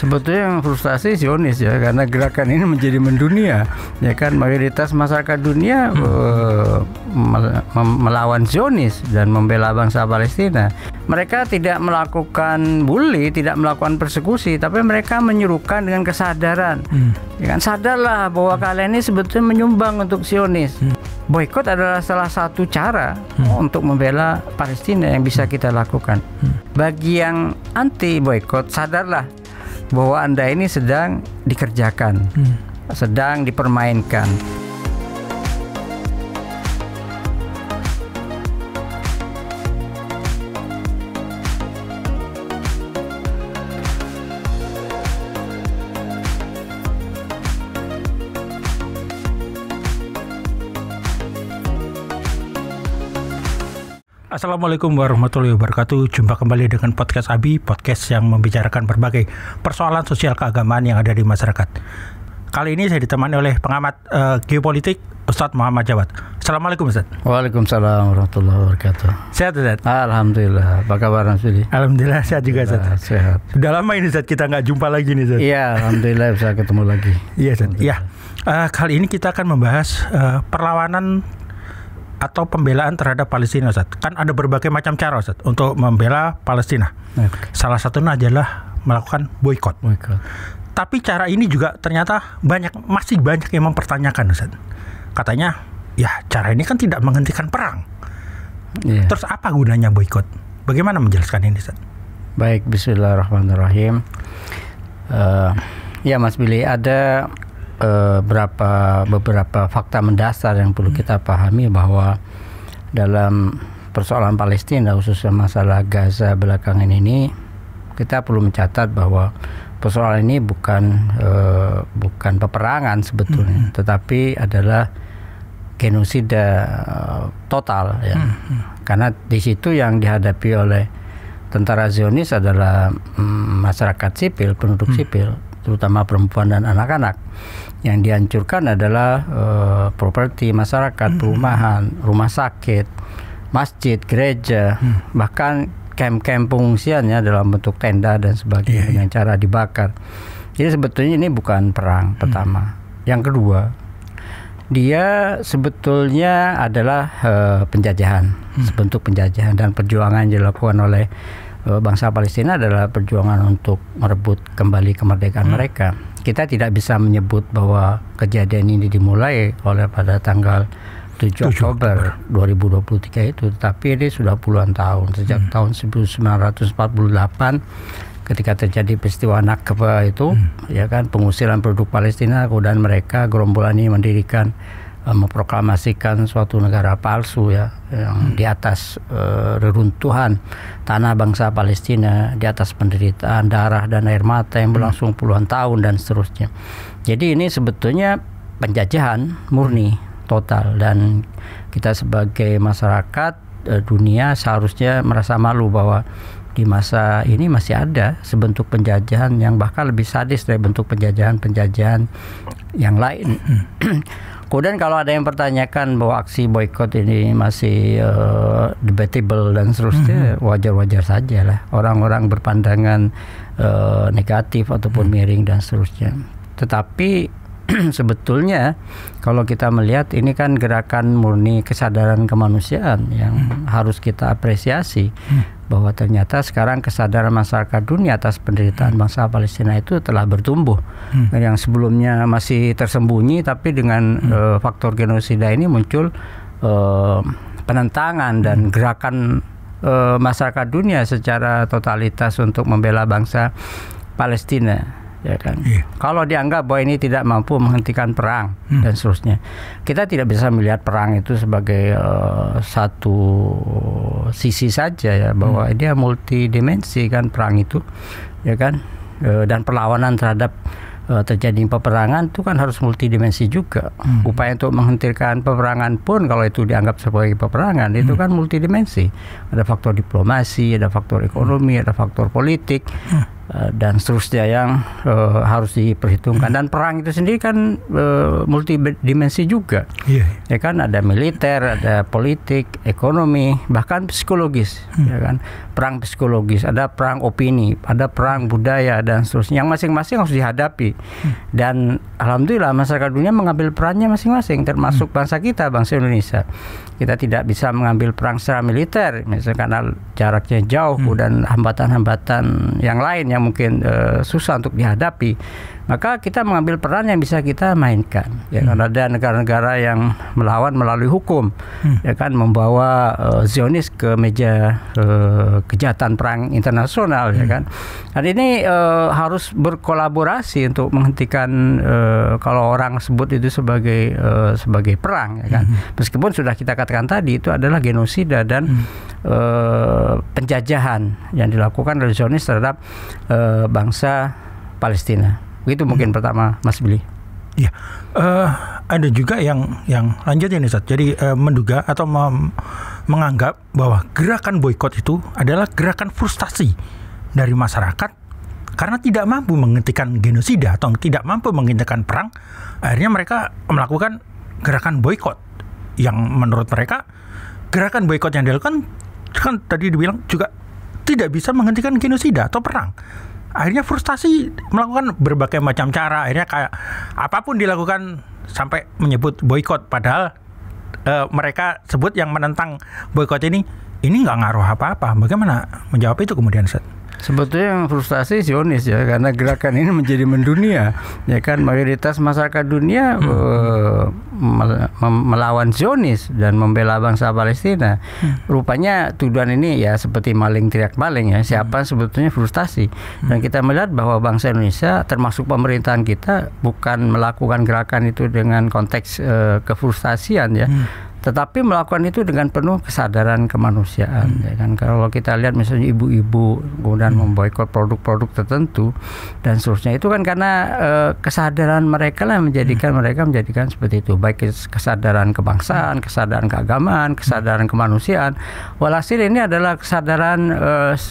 sebetulnya yang frustasi Zionis ya karena gerakan ini menjadi mendunia ya kan mayoritas masyarakat dunia hmm. uh, melawan Zionis dan membela bangsa Palestina mereka tidak melakukan bully tidak melakukan persekusi tapi mereka menyuruhkan dengan kesadaran hmm. ya kan sadarlah bahwa hmm. kalian ini sebetulnya menyumbang untuk Zionis hmm. boykot adalah salah satu cara hmm. untuk membela Palestina yang bisa kita lakukan hmm. bagi yang anti boykot sadarlah bahwa Anda ini sedang dikerjakan, hmm. sedang dipermainkan. Assalamualaikum warahmatullahi wabarakatuh. Jumpa kembali dengan podcast Abi, podcast yang membicarakan berbagai persoalan sosial keagamaan yang ada di masyarakat. Kali ini saya ditemani oleh pengamat uh, geopolitik Ustadz Muhammad Jawad. Assalamualaikum Ustaz. Waalaikumsalam warahmatullahi wabarakatuh. Sehat Ustaz? Alhamdulillah. Apa kabar Nasiri? Alhamdulillah sehat juga Ustaz. Sehat. Sudah lama ini Ustaz kita nggak jumpa lagi nih Ustaz. Iya, Alhamdulillah bisa ketemu lagi. Iya Ustaz. Iya. Uh, kali ini kita akan membahas uh, perlawanan atau pembelaan terhadap Palestina Ustaz. Kan ada berbagai macam cara Ustaz untuk membela Palestina. Okay. Salah satunya adalah melakukan boykot. Tapi cara ini juga ternyata banyak masih banyak yang mempertanyakan Ustaz. Katanya, ya cara ini kan tidak menghentikan perang. Yeah. Terus apa gunanya boykot? Bagaimana menjelaskan ini Ustaz? Baik, bismillahirrahmanirrahim. Uh, ya Mas Billy, ada uh, beberapa fakta mendasar yang perlu kita hmm. pahami bahwa dalam persoalan Palestina khususnya masalah Gaza belakangan ini kita perlu mencatat bahwa persoalan ini bukan uh, bukan peperangan sebetulnya mm-hmm. tetapi adalah genosida uh, total ya mm-hmm. karena di situ yang dihadapi oleh tentara Zionis adalah mm, masyarakat sipil penduduk mm-hmm. sipil terutama perempuan dan anak-anak yang dihancurkan adalah uh, properti masyarakat, hmm. perumahan, rumah sakit, masjid, gereja, hmm. bahkan kem kamp pengungsiannya dalam bentuk tenda dan sebagainya yeah, iya. dengan cara dibakar. Jadi sebetulnya ini bukan perang hmm. pertama. Yang kedua, dia sebetulnya adalah uh, penjajahan, hmm. sebentuk penjajahan dan perjuangan yang dilakukan oleh uh, bangsa Palestina adalah perjuangan untuk merebut kembali kemerdekaan hmm. mereka kita tidak bisa menyebut bahwa kejadian ini dimulai oleh pada tanggal 7 Oktober 2023 itu, tapi ini sudah puluhan tahun sejak hmm. tahun 1948 ketika terjadi peristiwa Nakba itu, hmm. ya kan pengusiran produk Palestina, kemudian mereka gerombolan ini mendirikan Eh, memproklamasikan suatu negara palsu ya yang hmm. di atas uh, reruntuhan tanah bangsa Palestina di atas penderitaan darah dan air mata yang hmm. berlangsung puluhan tahun dan seterusnya. Jadi ini sebetulnya penjajahan murni hmm. total dan kita sebagai masyarakat uh, dunia seharusnya merasa malu bahwa di masa ini masih ada sebentuk penjajahan yang bahkan lebih sadis dari bentuk penjajahan-penjajahan yang lain. Kemudian kalau ada yang pertanyakan bahwa aksi boykot ini masih uh, debatable dan seterusnya, mm-hmm. wajar saja lah. Orang-orang berpandangan uh, negatif ataupun mm-hmm. miring dan seterusnya. Tetapi sebetulnya kalau kita melihat ini kan gerakan murni kesadaran kemanusiaan yang hmm. harus kita apresiasi hmm. bahwa ternyata sekarang kesadaran masyarakat dunia atas penderitaan hmm. bangsa Palestina itu telah bertumbuh hmm. yang sebelumnya masih tersembunyi tapi dengan hmm. uh, faktor genosida ini muncul uh, penentangan dan hmm. gerakan uh, masyarakat dunia secara totalitas untuk membela bangsa Palestina ya kan. Yeah. Kalau dianggap bahwa ini tidak mampu menghentikan perang hmm. dan seterusnya, kita tidak bisa melihat perang itu sebagai uh, satu sisi saja ya bahwa hmm. dia multidimensi kan perang itu, ya kan. Uh, dan perlawanan terhadap uh, terjadi peperangan itu kan harus multidimensi juga. Hmm. Upaya untuk menghentikan peperangan pun kalau itu dianggap sebagai peperangan hmm. itu kan multidimensi. Ada faktor diplomasi, ada faktor ekonomi, hmm. ada faktor politik. Hmm Eh, dan seterusnya yang uh, harus diperhitungkan dan perang itu sendiri kan uh, multidimensi juga yeah. ya kan ada militer ada politik ekonomi bahkan psikologis hmm. ya kan perang psikologis ada perang opini ada perang budaya dan seterusnya yang masing-masing harus dihadapi hmm. dan alhamdulillah masyarakat dunia mengambil perannya masing-masing termasuk hmm. bangsa kita bangsa Indonesia kita tidak bisa mengambil perang secara militer misalnya karena jaraknya jauh hmm. dan hambatan-hambatan yang lain yang mungkin uh, susah untuk dihadapi maka kita mengambil peran yang bisa kita mainkan. Ya kan hmm. ada negara-negara yang melawan melalui hukum, hmm. ya kan membawa uh, Zionis ke meja uh, kejahatan perang internasional, ya hmm. ya kan. Dan ini uh, harus berkolaborasi untuk menghentikan uh, kalau orang sebut itu sebagai uh, sebagai perang, ya kan. Hmm. Meskipun sudah kita katakan tadi itu adalah genosida dan hmm. uh, penjajahan yang dilakukan oleh Zionis terhadap uh, bangsa Palestina. Itu mungkin hmm. pertama Mas Billy. Iya. Uh, ada juga yang yang lanjut ya nih Ustaz. Jadi uh, menduga atau menganggap bahwa gerakan boykot itu adalah gerakan frustasi dari masyarakat karena tidak mampu menghentikan genosida atau tidak mampu menghentikan perang, akhirnya mereka melakukan gerakan boykot yang menurut mereka gerakan boykot yang dilakukan kan tadi dibilang juga tidak bisa menghentikan genosida atau perang akhirnya frustasi melakukan berbagai macam cara akhirnya kayak apapun dilakukan sampai menyebut boykot padahal uh, mereka sebut yang menentang boykot ini ini nggak ngaruh apa-apa bagaimana menjawab itu kemudian Seth? Sebetulnya yang frustasi Zionis ya karena gerakan ini menjadi mendunia ya kan mayoritas masyarakat dunia hmm. Eh, melawan Zionis dan membela bangsa Palestina. Hmm. Rupanya tuduhan ini ya seperti maling teriak maling ya siapa hmm. sebetulnya frustasi hmm. dan kita melihat bahwa bangsa Indonesia termasuk pemerintahan kita bukan melakukan gerakan itu dengan konteks uh, eh, kefrustasian ya. Hmm tetapi melakukan itu dengan penuh kesadaran kemanusiaan hmm. ya kan kalau kita lihat misalnya ibu-ibu kemudian hmm. memboikot produk-produk tertentu dan seterusnya itu kan karena e, kesadaran mereka lah menjadikan hmm. mereka menjadikan seperti itu baik kesadaran kebangsaan hmm. kesadaran keagamaan kesadaran hmm. kemanusiaan walhasil ini adalah kesadaran e,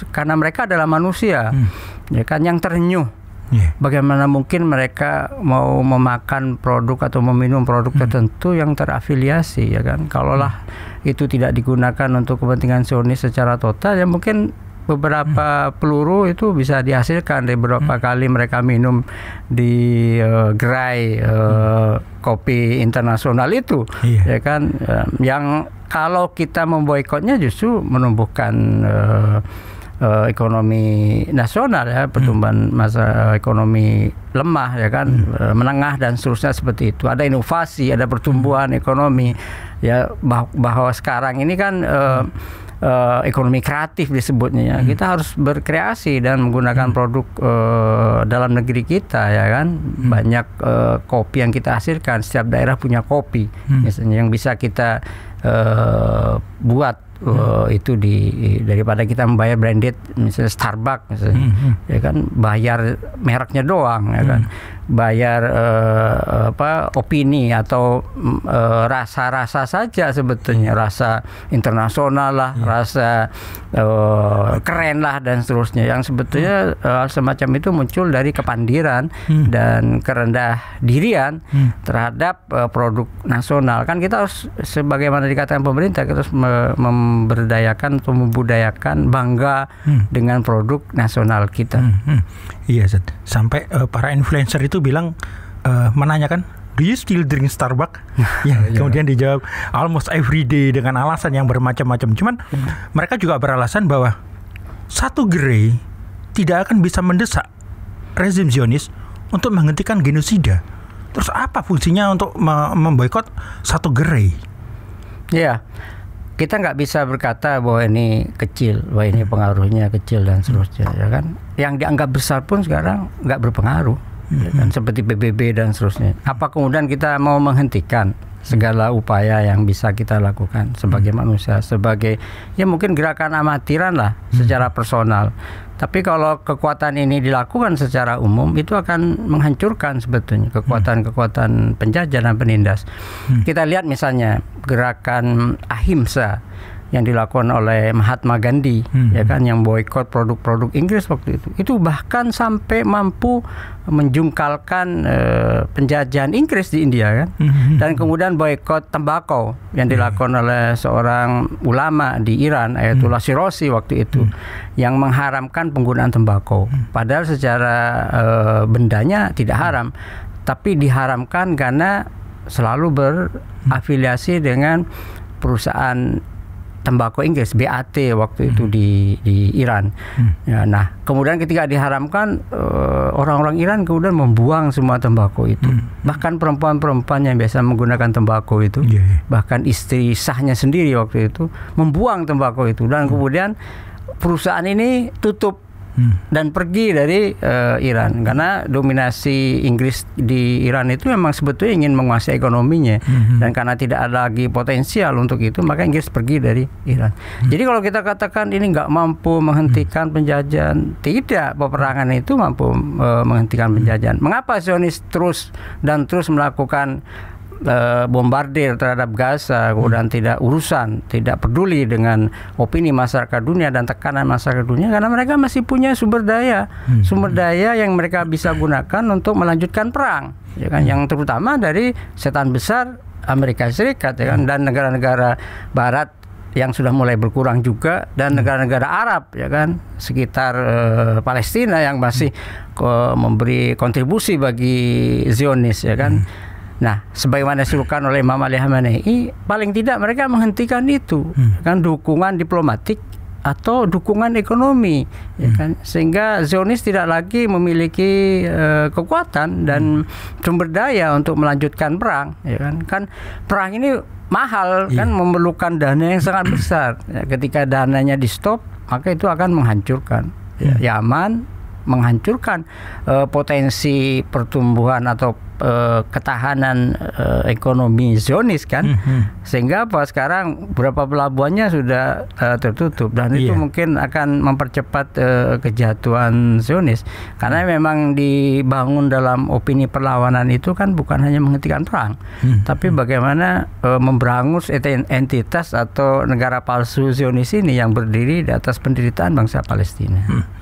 karena mereka adalah manusia hmm. ya kan yang ternyuh Yeah. Bagaimana mungkin mereka mau memakan produk atau meminum produk hmm. tertentu yang terafiliasi ya kan? Kalaulah hmm. itu tidak digunakan untuk kepentingan Zionis secara total ya mungkin beberapa hmm. peluru itu bisa dihasilkan dari beberapa hmm. kali mereka minum di uh, gerai uh, hmm. kopi internasional itu yeah. ya kan um, yang kalau kita memboikotnya justru menumbuhkan uh, uh, ekonomi nasional ya pertumbuhan hmm. masa eh, ekonomi lemah ya kan hmm. Eh, menengah dan seterusnya seperti itu ada inovasi ada hmm. pertumbuhan ekonomi ya bah bahwa sekarang ini kan uh, uh, ekonomi kreatif disebutnya ya. Hmm. Kita harus berkreasi dan menggunakan hmm. produk uh, dalam negeri kita ya kan. Hmm. Banyak uh, kopi yang kita hasilkan. Setiap daerah punya kopi hmm. misalnya yang bisa kita uh, buat hmm. uh, itu di daripada kita membayar branded misalnya Starbucks misalnya, hmm. hmm. ya kan bayar mereknya doang ya kan hmm bayar uh, apa opini atau mm, eh, rasa-rasa uh, saja sebetulnya hmm. rasa internasional lah hmm. rasa uh, keren lah dan seterusnya yang sebetulnya hmm. semacam itu muncul dari kepandiran hmm. dan kerendah dirian hmm. terhadap produk nasional kan kita harus sebagaimana dikatakan pemerintah kita harus me memberdayakan atau membudayakan bangga hmm. dengan produk nasional kita hmm. Hmm. iya Zat. sampai uh, para influencer itu itu bilang uh, menanyakan do you still drink Starbucks? Ya. Ya, ya, kemudian dijawab almost every day dengan alasan yang bermacam-macam. Cuman hmm. mereka juga beralasan bahwa satu Grey tidak akan bisa mendesak rezim Zionis untuk menghentikan genosida. Terus apa fungsinya untuk me memboikot satu Grey? Ya, kita nggak bisa berkata bahwa ini kecil, bahwa ini hmm. pengaruhnya kecil dan seterusnya, ya kan? Yang dianggap besar pun sekarang nggak berpengaruh ya kan? Hmm. seperti PBB dan seterusnya. Apa kemudian kita mau menghentikan segala upaya yang bisa kita lakukan sebagai hmm. manusia, sebagai ya mungkin gerakan amatiran lah hmm. secara personal. Tapi kalau kekuatan ini dilakukan secara umum itu akan menghancurkan sebetulnya hmm. kekuatan-kekuatan penjajah dan penindas. Hmm. Kita lihat misalnya gerakan ahimsa yang dilakukan oleh Mahatma Gandhi hmm. ya kan yang boykot produk-produk Inggris waktu itu itu bahkan sampai mampu menjungkalkan uh, penjajahan Inggris di India kan hmm. dan kemudian boykot tembakau yang iya. dilakukan hmm. oleh seorang ulama di Iran yaitu hmm. Sirosi waktu itu hmm. yang mengharamkan penggunaan tembakau hmm. padahal secara uh, bendanya tidak hmm. haram hmm. tapi diharamkan karena selalu berafiliasi dengan perusahaan tembakau Inggris BAT waktu hmm. itu di di Iran. Hmm. Ya, nah, kemudian ketika diharamkan orang eh, orang-orang Iran kemudian membuang semua tembakau itu. Hmm. Bahkan perempuan-perempuan yang biasa menggunakan tembakau itu, yeah, yeah. bahkan istri sahnya sendiri waktu itu membuang tembakau itu dan hmm. kemudian perusahaan ini tutup Hmm. dan pergi dari uh, Iran karena dominasi Inggris di Iran itu memang sebetulnya ingin menguasai ekonominya hmm. dan karena tidak ada lagi potensial untuk itu maka Inggris pergi dari Iran. Hmm. Jadi kalau kita katakan ini nggak mampu menghentikan hmm. penjajahan, tidak peperangan itu mampu uh, menghentikan penjajahan. Hmm. Mengapa Zionis terus dan terus melakukan uh, bombardir terhadap Gaza kemudian hmm. tidak urusan, tidak peduli dengan opini masyarakat dunia dan tekanan masyarakat dunia karena mereka masih punya sumber daya, hmm. sumber daya yang mereka bisa gunakan untuk melanjutkan perang, ya kan? Hmm. Yang terutama dari setan besar Amerika Serikat ya kan dan negara-negara barat yang sudah mulai berkurang juga dan negara-negara Arab ya kan sekitar uh, Palestina yang masih uh, memberi kontribusi bagi Zionis ya kan hmm Nah, sebagaimana disebutkan oleh Imam Ali Hamenei, paling tidak mereka menghentikan itu hmm. kan dukungan diplomatik atau dukungan ekonomi ya hmm. ya kan sehingga Zionis tidak lagi memiliki uh, kekuatan dan hmm. sumber daya untuk melanjutkan perang ya kan kan perang ini mahal yeah. kan memerlukan dana yang sangat besar ya, ketika dananya di stop maka itu akan menghancurkan yeah. Hmm. Yaman ya menghancurkan uh, potensi pertumbuhan atau eh, ketahanan uh, ekonomi zionis kan mm-hmm. sehingga apa sekarang berapa pelabuhannya sudah uh, tertutup dan yeah. itu iya. mungkin akan mempercepat uh, kejatuhan zionis karena memang dibangun dalam opini perlawanan itu kan bukan hanya menghentikan perang mm-hmm. tapi hmm. bagaimana uh, memberangus entitas atau negara palsu zionis ini yang berdiri di atas penderitaan bangsa Palestina. Mm-hmm.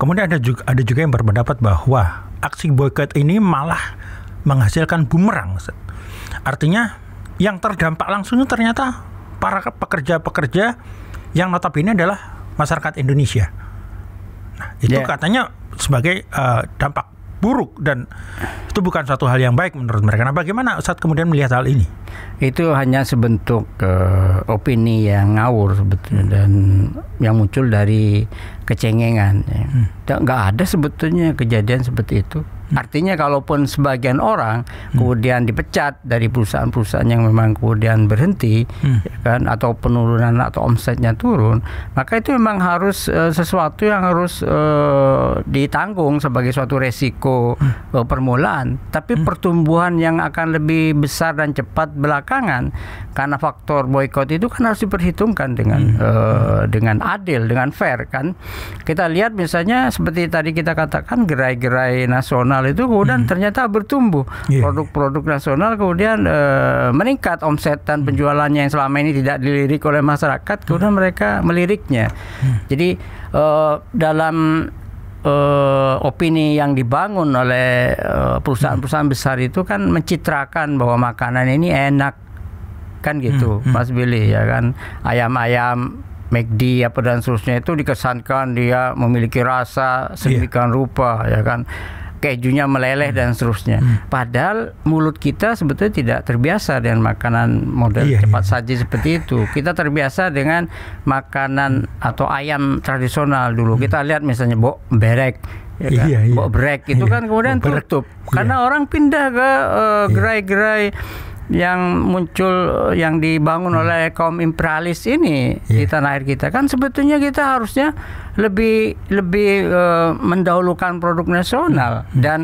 Kemudian ada juga, ada juga yang berpendapat bahwa aksi boykot ini malah menghasilkan bumerang. Artinya yang terdampak langsungnya ternyata para pekerja-pekerja yang notabene adalah masyarakat Indonesia. Nah, itu yeah. katanya sebagai uh, dampak buruk dan itu bukan suatu hal yang baik menurut mereka. Nah, bagaimana saat kemudian melihat hal ini? Itu hanya sebentuk uh, opini yang ngawur sebetulnya hmm. dan yang muncul dari kecengengan. Ya. Hmm. Nggak ada sebetulnya kejadian seperti itu. Hmm. Artinya kalaupun sebagian orang hmm. kemudian dipecat dari perusahaan-perusahaan yang memang kemudian berhenti hmm. ya kan atau penurunan atau omsetnya turun, maka itu memang harus e, sesuatu yang harus e, ditanggung sebagai suatu resiko hmm. e, permulaan, tapi hmm. pertumbuhan yang akan lebih besar dan cepat belakangan karena faktor boykot itu kan harus diperhitungkan dengan hmm. uh, dengan adil, dengan fair kan. Kita lihat misalnya seperti tadi kita katakan gerai-gerai nasional itu kemudian hmm. ternyata bertumbuh. Iya, iya. Produk-produk yeah. nasional kemudian uh, meningkat omset dan penjualannya yang selama ini tidak dilirik oleh masyarakat, kemudian hmm. mereka meliriknya. Hmm. Jadi uh, dalam uh, opini yang dibangun oleh perusahaan-perusahaan besar itu kan mencitrakan bahwa makanan ini enak kan gitu hmm, hmm. Mas Billy ya kan ayam-ayam McD apa dan seterusnya itu dikesankan dia memiliki rasa sedemikian yeah. rupa ya kan kejunya meleleh hmm. dan seterusnya. Hmm. Padahal mulut kita sebetulnya tidak terbiasa dengan makanan model yeah, cepat yeah. saji seperti itu. Kita terbiasa dengan makanan atau ayam tradisional dulu. Hmm. Kita lihat misalnya bok berek ya kan? Iya, iya. Bok break itu iya. kan kemudian tertutup tutup iya. karena orang pindah ke eh, iya. gerai-gerai uh, gerai yang muncul yang dibangun hmm. oleh kaum imperialis ini yeah. di tanah air kita kan sebetulnya kita harusnya lebih lebih uh, mendahulukan produk nasional hmm. hmm. dan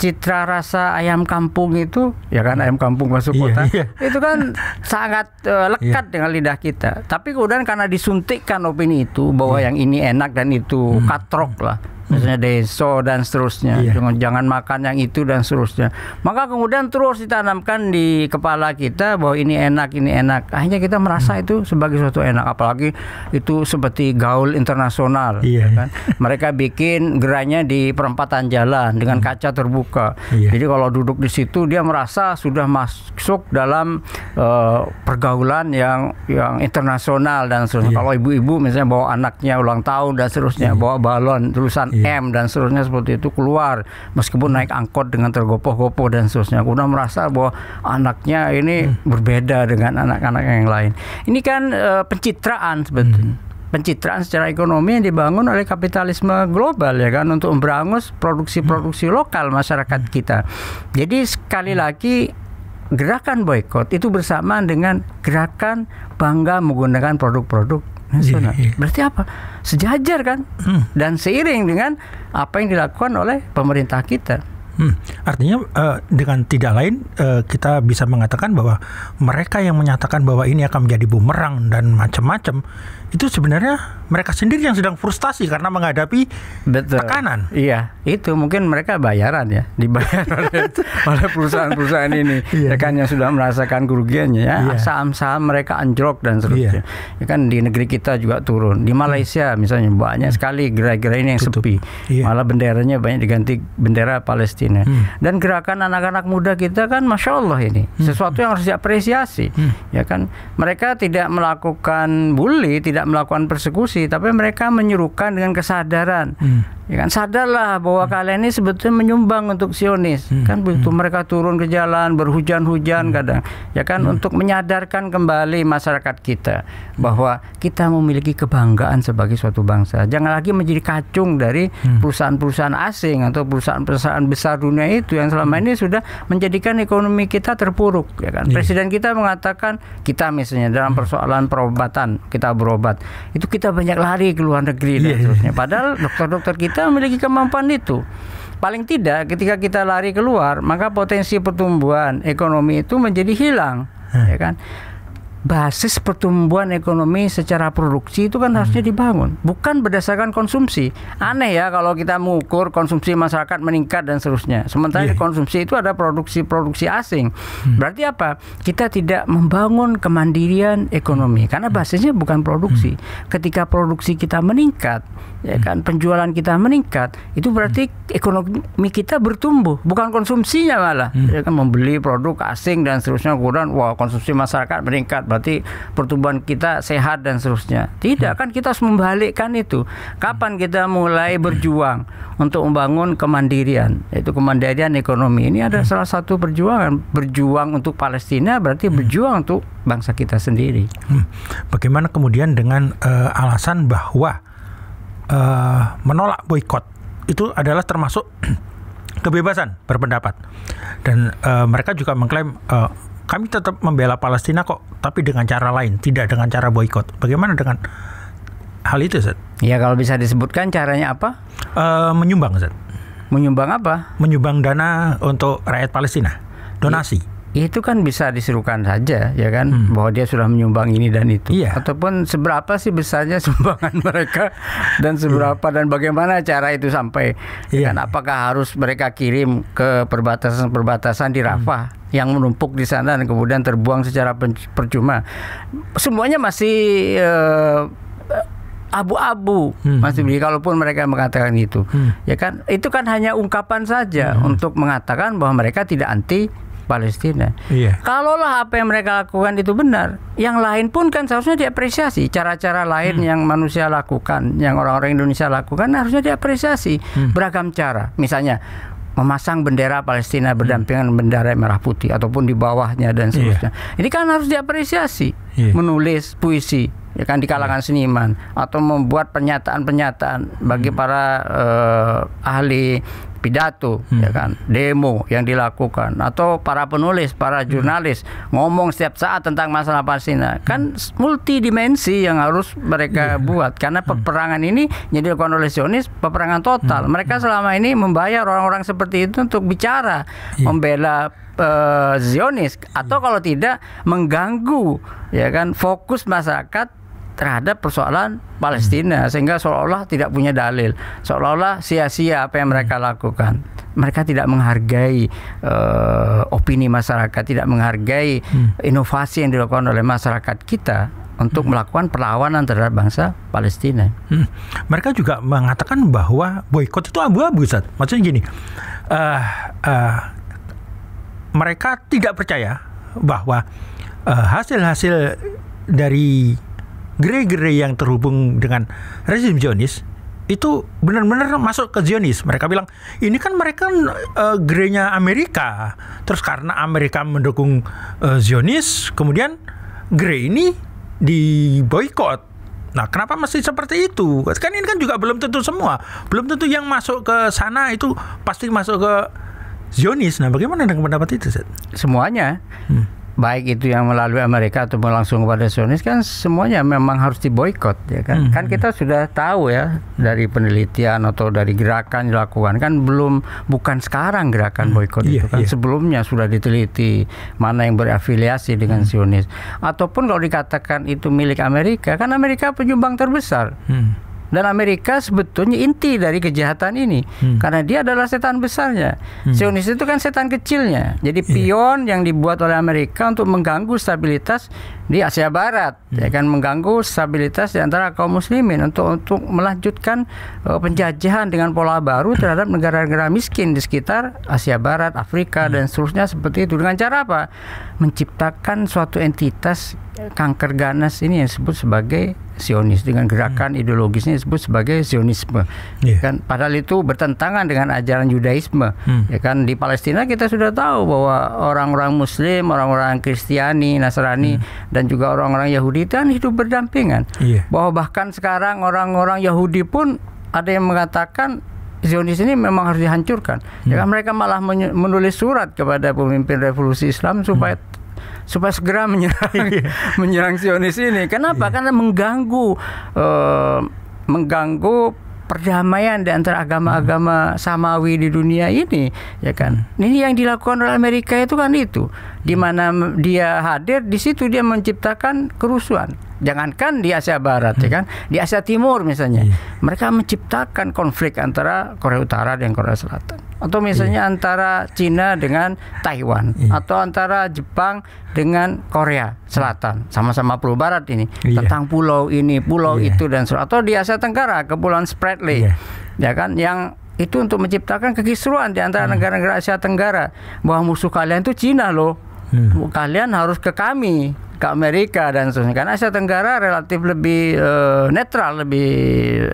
citra rasa ayam kampung itu ya kan ayam kampung masuk yeah, kota yeah. itu kan sangat uh, lekat yeah. dengan lidah kita tapi kemudian karena disuntikkan opini itu bahwa iya. yang ini enak dan itu hmm. katrok lah misalnya deso dan seterusnya yeah. jangan jangan makan yang itu dan seterusnya maka kemudian terus ditanamkan di kepala kita bahwa ini enak ini enak akhirnya kita merasa hmm. itu sebagai suatu enak apalagi itu seperti gaul internasional yeah. Ya iya. kan mereka bikin gerainya di perempatan jalan dengan hmm. kaca terbuka yeah. jadi kalau duduk di situ dia merasa sudah masuk dalam uh, pergaulan yang yang internasional dan seterusnya yeah. kalau ibu-ibu misalnya bawa anaknya ulang tahun dan seterusnya yeah. bawa balon tulisan Iya. M dan seterusnya seperti itu keluar meskipun naik angkot dengan tergopoh-gopoh dan seterusnya guna merasa bahwa anaknya ini hmm. berbeda dengan anak-anak yang lain ini kan uh, pencitraan sebetulnya hmm pencitraan secara ekonomi yang dibangun oleh kapitalisme global ya kan untuk memberangus produksi-produksi hmm. lokal masyarakat kita. Jadi sekali hmm. lagi gerakan boykot itu bersamaan dengan gerakan bangga menggunakan produk-produk Iya, nasional. Yeah, yeah. Iya. Berarti apa? Sejajar kan? Hmm. Dan seiring dengan apa yang dilakukan oleh pemerintah kita. Hmm. Artinya uh, dengan tidak lain uh, kita bisa mengatakan bahwa mereka yang menyatakan bahwa ini akan menjadi bumerang dan macam-macam itu sebenarnya mereka sendiri yang sedang frustasi karena menghadapi Betul. tekanan. Iya, itu mungkin mereka bayaran ya, dibayar oleh, perusahaan-perusahaan ini. Iya. iya. yang sudah merasakan kerugiannya ya, iya. saham-saham iya. mereka anjlok dan seterusnya. Iya. Ya kan di negeri kita juga turun. Di Malaysia hmm. misalnya banyak iya. sekali gerai-gerai ini yang Tutup. sepi. Iya. Malah benderanya banyak diganti bendera Palestina. Hmm. Dan gerakan anak-anak muda kita kan masya Allah ini hmm. sesuatu yang harus diapresiasi. Hmm. Ya kan mereka tidak melakukan bully, tidak tidak melakukan persekusi tapi mereka menyerukan dengan kesadaran hmm. Ya kan sadarlah bahwa hmm. kalian ini sebetulnya menyumbang untuk Sionis. Hmm. Kan begitu hmm. mereka turun ke jalan berhujan-hujan hmm. kadang ya kan hmm. untuk menyadarkan kembali masyarakat kita bahwa kita memiliki kebanggaan sebagai suatu bangsa. Jangan lagi menjadi kacung dari hmm. perusahaan-perusahaan asing atau perusahaan-perusahaan besar dunia itu yang selama hmm. ini sudah menjadikan ekonomi kita terpuruk ya kan. Yeah. Presiden kita mengatakan kita misalnya dalam hmm. persoalan perobatan kita berobat itu kita banyak lari ke luar negeri yeah. dan iya, iya. seterusnya. Padahal dokter-dokter kita kita memiliki kemampuan itu. Paling tidak ketika kita lari keluar, maka potensi pertumbuhan ekonomi itu menjadi hilang, hmm. ya kan? basis pertumbuhan ekonomi secara produksi itu kan hmm. harusnya dibangun, bukan berdasarkan konsumsi. Aneh ya kalau kita mengukur konsumsi masyarakat meningkat dan seterusnya. Sementara yeah. konsumsi itu ada produksi-produksi asing. Hmm. Berarti apa? Kita tidak membangun kemandirian ekonomi karena hmm. basisnya bukan produksi. Hmm. Ketika produksi kita meningkat, ya hmm. kan penjualan kita meningkat, itu berarti hmm. ekonomi kita bertumbuh, bukan konsumsinya malah. Hmm. Ya kan membeli produk asing dan seterusnya kemudian wah konsumsi masyarakat meningkat berarti pertumbuhan kita sehat dan seterusnya. Tidak hmm. kan kita harus membalikkan itu. Kapan hmm. kita mulai berjuang untuk membangun kemandirian? Itu kemandirian ekonomi ini adalah hmm. salah satu perjuangan. Berjuang untuk Palestina berarti berjuang untuk bangsa kita sendiri. Bagaimana kemudian dengan uh, alasan bahwa uh, menolak boykot itu adalah termasuk kebebasan berpendapat dan uh, mereka juga mengklaim uh, kami tetap membela Palestina kok, tapi dengan cara lain, tidak dengan cara boykot. Bagaimana dengan hal itu, Zat? Ya kalau bisa disebutkan caranya apa? E, menyumbang, Zat. Menyumbang apa? Menyumbang dana untuk rakyat Palestina, donasi itu kan bisa diserukan saja ya kan hmm. bahwa dia sudah menyumbang ini dan itu iya. ataupun seberapa sih besarnya sumbangan mereka dan seberapa iya. dan bagaimana cara itu sampai ya iya. kan apakah harus mereka kirim ke perbatasan-perbatasan di Rafah hmm. yang menumpuk di sana dan kemudian terbuang secara percuma semuanya masih eh, abu-abu hmm. masih kalaupun mereka mengatakan itu hmm. ya kan itu kan hanya ungkapan saja hmm. untuk mengatakan bahwa mereka tidak anti Palestina. Iya. Kalaulah apa yang mereka lakukan itu benar, yang lain pun kan seharusnya diapresiasi. Cara-cara lain hmm. yang manusia lakukan, yang orang-orang Indonesia lakukan harusnya diapresiasi. Hmm. Beragam cara, misalnya memasang bendera Palestina berdampingan hmm. bendera merah putih ataupun di bawahnya dan iya. seterusnya. Iya. Ini kan harus diapresiasi. Iya. Menulis puisi ya kan di iya. kalangan seniman atau membuat pernyataan-pernyataan bagi hmm. para uh, ahli pidato ya hmm. ya kan demo yang dilakukan atau para penulis para hmm. jurnalis hmm. ngomong setiap saat tentang masalah Palestina hmm. kan multidimensi yang harus mereka yeah. buat karena hmm. peperangan ini jadi oleh peperangan total hmm. mereka hmm. selama ini membayar orang-orang seperti itu untuk bicara yeah. membela eh, Zionis atau iya. kalau tidak mengganggu ya kan fokus masyarakat terhadap persoalan Palestina hmm. sehingga seolah-olah tidak punya dalil, seolah-olah sia-sia apa yang mereka hmm. lakukan. Mereka tidak menghargai uh, opini masyarakat, tidak menghargai hmm. inovasi yang dilakukan oleh masyarakat kita untuk hmm. melakukan perlawanan terhadap bangsa Palestina. Hmm. Mereka juga mengatakan bahwa boykot itu abu-abu, saat Maksudnya gini, uh, uh, mereka tidak percaya bahwa hasil-hasil uh, hasil -hasil dari gerai-gerai yang terhubung dengan rezim Zionis itu benar-benar masuk ke Zionis. Mereka bilang ini kan mereka uh, eh, gerenya Amerika. Terus karena Amerika mendukung uh, Zionis, kemudian gerai ini diboykot. Nah, kenapa masih seperti itu? Kan ini kan juga belum tentu semua, belum tentu yang masuk ke sana itu pasti masuk ke Zionis. Nah, bagaimana dengan pendapat itu, Semuanya. Hmm baik itu yang melalui Amerika atau langsung kepada Zionis kan semuanya memang harus diboykot ya kan. Hmm. Kan kita sudah tahu ya dari penelitian atau dari gerakan dilakukan kan belum bukan sekarang gerakan hmm. boykot yeah, itu iya, kan yeah. sebelumnya sudah diteliti mana yang berafiliasi dengan hmm. Zionis ataupun kalau dikatakan itu milik Amerika kan Amerika penyumbang terbesar. Hmm dan Amerika sebetulnya inti dari kejahatan ini hmm. karena dia adalah setan besarnya. Hmm. Zionis itu kan setan kecilnya. Jadi iya. pion yang dibuat oleh Amerika untuk mengganggu stabilitas di Asia Barat, hmm. ya kan mengganggu stabilitas di antara kaum muslimin untuk untuk melanjutkan uh, penjajahan dengan pola baru terhadap negara-negara miskin di sekitar Asia Barat, Afrika hmm. dan seterusnya seperti itu dengan cara apa? Menciptakan suatu entitas kanker ganas ini yang disebut sebagai Sionis dengan gerakan hmm. ideologisnya disebut sebagai Sionisme. Yeah. Kan padahal itu bertentangan dengan ajaran Yudaisme. Hmm. Ya kan di Palestina kita sudah tahu bahwa orang-orang muslim, orang-orang Kristiani, Nasrani hmm. dan juga orang-orang Yahudi itu kan hidup berdampingan. Yeah. Bahwa bahkan sekarang orang-orang Yahudi pun ada yang mengatakan Zionis ini memang harus dihancurkan. Ya kan? Hmm. Ya mereka malah menulis surat kepada pemimpin revolusi Islam supaya hmm supaya segera menyerang iya. menyerang Zionis ini. Kenapa? Yeah. Karena mengganggu uh, mengganggu perdamaian di antara agama-agama hmm. samawi di dunia ini, ya kan. Ini yang dilakukan oleh Amerika itu kan itu, di hmm. mana dia hadir di situ dia menciptakan kerusuhan. Jangankan di Asia Barat ya hmm. ya kan, di Asia Timur misalnya, yeah. mereka menciptakan konflik antara Korea Utara dan Korea Selatan atau iya. misalnya yeah. antara Cina dengan Taiwan yeah. atau antara Jepang dengan Korea Selatan sama-sama pulau barat ini yeah. tentang pulau ini pulau yeah. itu dan sebagainya atau di Asia Tenggara kepulauan Spratly yeah. ya kan yang itu untuk menciptakan kekisruan di antara iya. negara-negara hmm. Asia Tenggara bahwa musuh kalian itu Cina loh hmm. kalian harus ke kami ke Amerika dan seterusnya. Karena Asia Tenggara relatif lebih uh, netral, lebih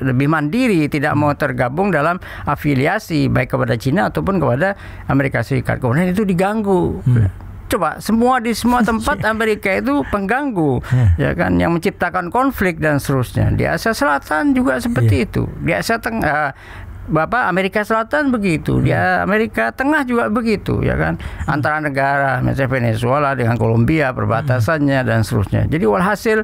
lebih mandiri, tidak mau tergabung dalam afiliasi baik kepada Cina ataupun kepada Amerika Serikat. Kemudian itu diganggu. Hmm. Coba semua di semua tempat iya. Amerika itu pengganggu, yeah. ya kan, yang menciptakan konflik dan seterusnya. Di Asia Selatan juga seperti yeah. itu. Di Asia tengah. Eh, Bapak Amerika Selatan begitu, hmm. dia Amerika Tengah juga begitu, ya kan? Hmm. Antara negara, misalnya Venezuela dengan Kolombia perbatasannya hmm. dan seterusnya. Jadi walhasil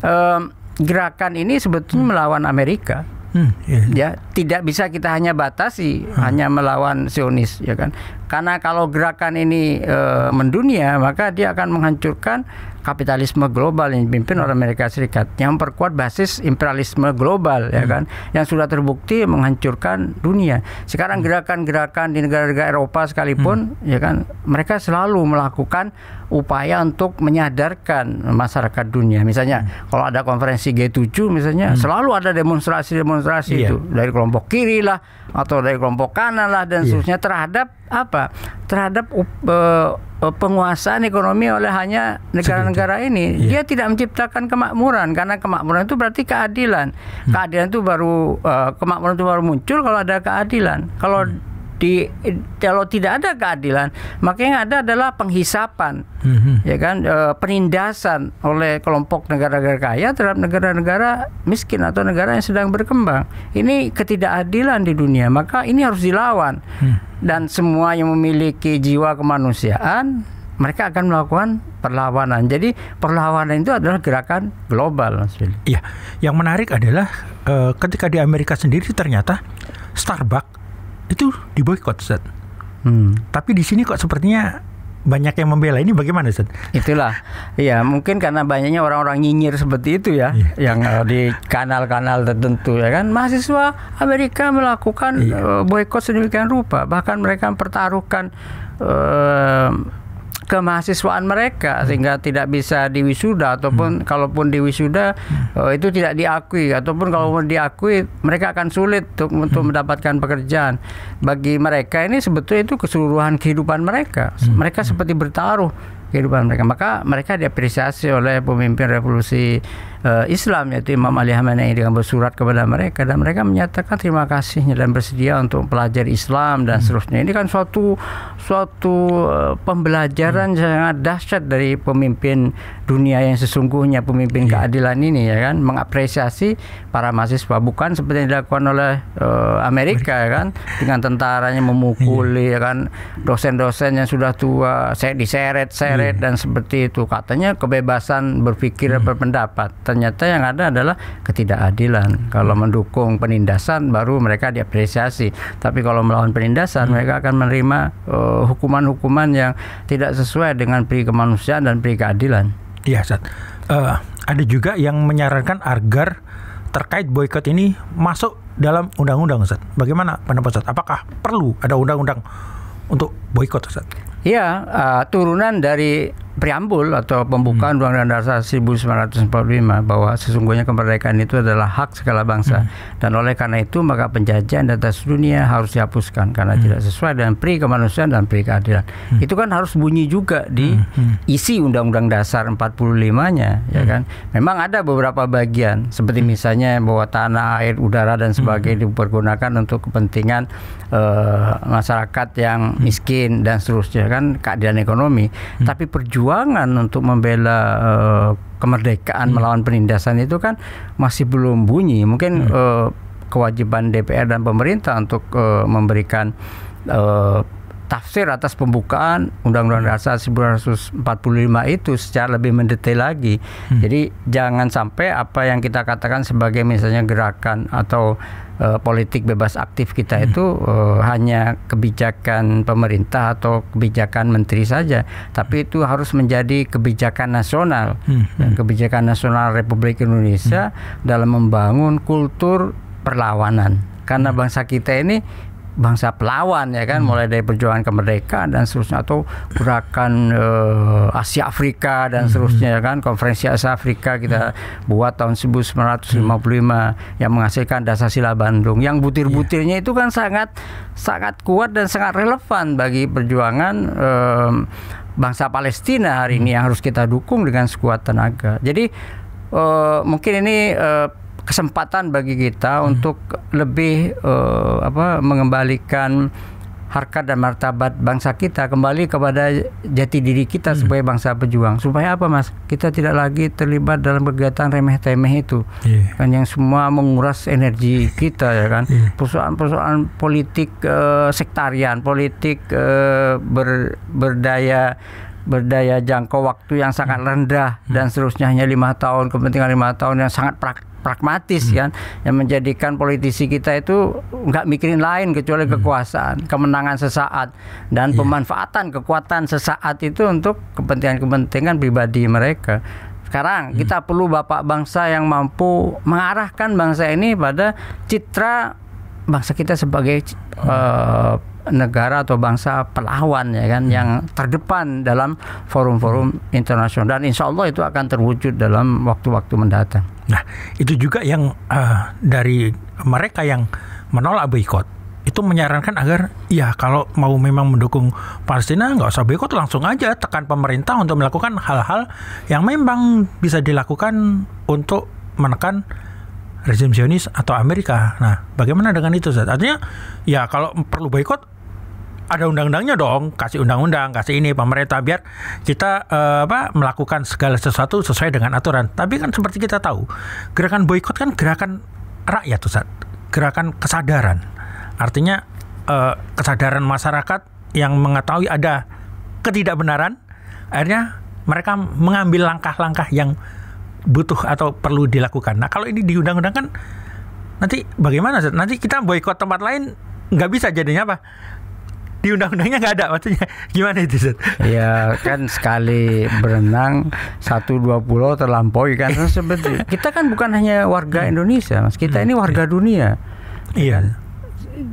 um, gerakan ini sebetulnya melawan Amerika. Hmm, yeah. Iya. Ya, tidak bisa kita hanya batasi hmm. hanya melawan Zionis, ya kan? Karena kalau gerakan ini e, mendunia, maka dia akan menghancurkan kapitalisme global yang dipimpin oleh Amerika Serikat yang memperkuat basis imperialisme global ya hmm. kan yang sudah terbukti menghancurkan dunia. Sekarang hmm. gerakan-gerakan di negara-negara Eropa sekalipun hmm. ya kan mereka selalu melakukan upaya untuk menyadarkan masyarakat dunia. Misalnya hmm. kalau ada konferensi G7 misalnya hmm. selalu ada demonstrasi-demonstrasi iya. itu dari kelompok kiri lah atau dari kelompok kanan lah dan iya. seterusnya terhadap apa terhadap uh, penguasaan ekonomi oleh hanya negara-negara ini. Yeah. Dia tidak menciptakan kemakmuran karena kemakmuran itu berarti keadilan. Hmm. Keadilan itu baru uh, kemakmuran itu baru muncul kalau ada keadilan. Kalau hmm di kalau tidak ada keadilan maka yang ada adalah penghisapan mm-hmm. ya kan e, penindasan oleh kelompok negara-negara kaya terhadap negara-negara miskin atau negara yang sedang berkembang ini ketidakadilan di dunia maka ini harus dilawan mm. dan semua yang memiliki jiwa kemanusiaan mereka akan melakukan perlawanan. Jadi perlawanan itu adalah gerakan global. Iya, yang menarik adalah e, ketika di Amerika sendiri ternyata Starbucks itu diboykot set Hmm. Tapi di sini kok sepertinya banyak yang membela ini bagaimana set Itulah. Iya, mungkin karena banyaknya orang-orang nyinyir seperti itu ya iya. yang uh, di kanal-kanal tertentu ya kan. Mahasiswa Amerika melakukan iya. uh, boykot sedemikian rupa, bahkan mereka mempertaruhkan eh, kemahasiswaan mereka hmm. sehingga tidak bisa diwisuda ataupun hmm. kalaupun diwisuda uh, itu tidak diakui ataupun kalaupun diakui mereka akan sulit untuk, untuk mendapatkan pekerjaan. Bagi mereka ini sebetulnya itu keseluruhan kehidupan mereka. Mereka seperti bertaruh kehidupan mereka. Maka mereka diapresiasi oleh pemimpin revolusi uh, Islam yaitu Imam Ali Hamenei dengan bersurat kepada mereka dan mereka menyatakan terima kasihnya dan bersedia untuk pelajar Islam dan hmm. seterusnya. Ini kan suatu suatu eh, pembelajaran hmm. sangat dahsyat dari pemimpin dunia yang sesungguhnya pemimpin yeah. keadilan ini ya kan mengapresiasi para mahasiswa bukan seperti yang dilakukan oleh uh, Amerika ya kan dengan tentaranya memukuli iya. yeah. ya kan dosen-dosen yang sudah tua saya diseret-seret yeah. dan seperti itu katanya kebebasan berpikir yeah. Hmm. berpendapat ternyata yang ada adalah ketidakadilan. Kalau hmm. mendukung penindasan baru mereka diapresiasi, tapi kalau melawan penindasan hmm. mereka akan menerima eh, hukuman-hukuman uh, yang tidak sesuai dengan pri kemanusiaan dan pri keadilan. Iya, Sat. Uh, eh, ada juga yang menyarankan agar terkait boykot ini masuk dalam undang-undang Ustaz. Bagaimana pendapat Ustaz? Apakah perlu ada undang-undang untuk boykot Ustaz? Iya, uh, turunan dari preambul atau pembukaan hmm. Undang-Undang Dasar 1945 bahwa sesungguhnya kemerdekaan itu adalah hak segala bangsa hmm. dan oleh karena itu maka penjajahan di atas dunia harus dihapuskan karena hmm. tidak sesuai dengan pri kemanusiaan dan pri keadilan. Hmm. Itu kan harus bunyi juga di hmm. Hmm. isi Undang-Undang Dasar 45-nya ya hmm. kan. Memang ada beberapa bagian seperti hmm. misalnya bahwa tanah, air, udara dan sebagainya hmm. dipergunakan untuk kepentingan uh, masyarakat yang miskin dan seterusnya kan keadilan ekonomi. Hmm. Tapi perjuangan perjuangan untuk membela uh, kemerdekaan hmm. melawan penindasan itu kan masih belum bunyi. Mungkin hmm. uh, kewajiban DPR dan pemerintah untuk uh, memberikan uh, tafsir atas pembukaan Undang-Undang hmm. Dasar 1945 itu secara lebih mendetail lagi. Hmm. Jadi jangan sampai apa yang kita katakan sebagai misalnya gerakan atau uh, politik bebas aktif kita hmm. itu uh, hanya kebijakan pemerintah atau kebijakan menteri saja, tapi hmm. itu harus menjadi kebijakan nasional, hmm. hmm. kebijakan nasional Republik Indonesia hmm. dalam membangun kultur perlawanan. Karena hmm. bangsa kita ini bangsa pelawan ya kan hmm. mulai dari perjuangan kemerdekaan dan seterusnya atau gerakan uh, Asia Afrika dan hmm. seterusnya ya kan konferensi Asia Afrika kita hmm. buat tahun 1955 hmm. yang menghasilkan Dasar Sila Bandung yang butir-butirnya yeah. itu kan sangat sangat kuat dan sangat relevan bagi perjuangan um, bangsa Palestina hari ini hmm. yang harus kita dukung dengan sekuat tenaga. Jadi uh, mungkin ini uh, kesempatan bagi kita hmm. untuk lebih uh, apa mengembalikan harkat dan martabat bangsa kita kembali kepada jati diri kita hmm. sebagai bangsa pejuang. Supaya apa, Mas? Kita tidak lagi terlibat dalam kegiatan remeh-temeh itu. Yeah. Kan yang semua menguras energi kita ya kan. Iya. Persoalan-persoalan yeah. politik uh, sektarian, politik uh, ber, berdaya berdaya jangkau waktu yang sangat hmm. rendah hmm. dan seterusnya hanya lima tahun kepentingan lima tahun yang sangat praktis pragmatis hmm. kan yang menjadikan politisi kita itu nggak mikirin lain kecuali hmm. kekuasaan, kemenangan sesaat dan yeah. pemanfaatan kekuatan sesaat itu untuk kepentingan-kepentingan pribadi mereka. Sekarang hmm. kita perlu bapak bangsa yang mampu mengarahkan bangsa ini pada citra bangsa kita sebagai hmm. uh, negara atau bangsa pelawan ya kan hmm. yang terdepan dalam forum-forum hmm. internasional dan insya Allah itu akan terwujud dalam waktu-waktu mendatang. Nah, itu juga yang uh, dari mereka yang menolak boykot itu menyarankan agar ya kalau mau memang mendukung Palestina nggak usah boikot langsung aja tekan pemerintah untuk melakukan hal-hal yang memang bisa dilakukan untuk menekan rezim Zionis atau Amerika. Nah, bagaimana dengan itu? Zat? Artinya ya kalau perlu boikot ada undang-undangnya dong kasih undang-undang kasih ini pemerintah biar kita uh, apa melakukan segala sesuatu sesuai dengan aturan tapi kan seperti kita tahu gerakan boykot kan gerakan rakyat Ustaz gerakan kesadaran artinya uh, kesadaran masyarakat yang mengetahui ada ketidakbenaran akhirnya mereka mengambil langkah-langkah yang butuh atau perlu dilakukan nah kalau ini diundang undangkan nanti bagaimana nanti kita boykot tempat lain nggak bisa jadinya apa di undang-undangnya nggak ada maksudnya gimana itu Zat? ya kan sekali berenang satu dua pulau terlampaui kan seperti kita kan bukan hanya warga Indonesia mas kita ini warga dunia iya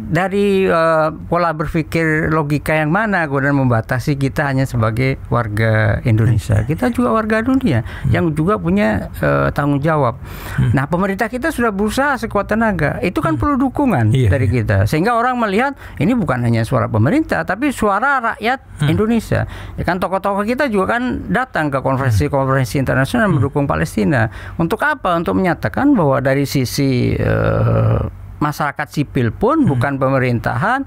dari uh, pola berpikir logika yang mana kemudian membatasi kita hanya sebagai warga Indonesia. Iya. Kita juga warga dunia hmm. yang juga punya uh, tanggung jawab. Hmm. Nah, pemerintah kita sudah berusaha sekuat tenaga. Itu kan hmm. perlu dukungan iya, dari iya. kita sehingga orang melihat ini bukan hanya suara pemerintah tapi suara rakyat hmm. Indonesia. Ya kan tokoh-tokoh kita juga kan datang ke konferensi-konferensi hmm. internasional hmm. mendukung Palestina. Untuk apa? Untuk menyatakan bahwa dari sisi uh, masyarakat sipil pun hmm. bukan pemerintahan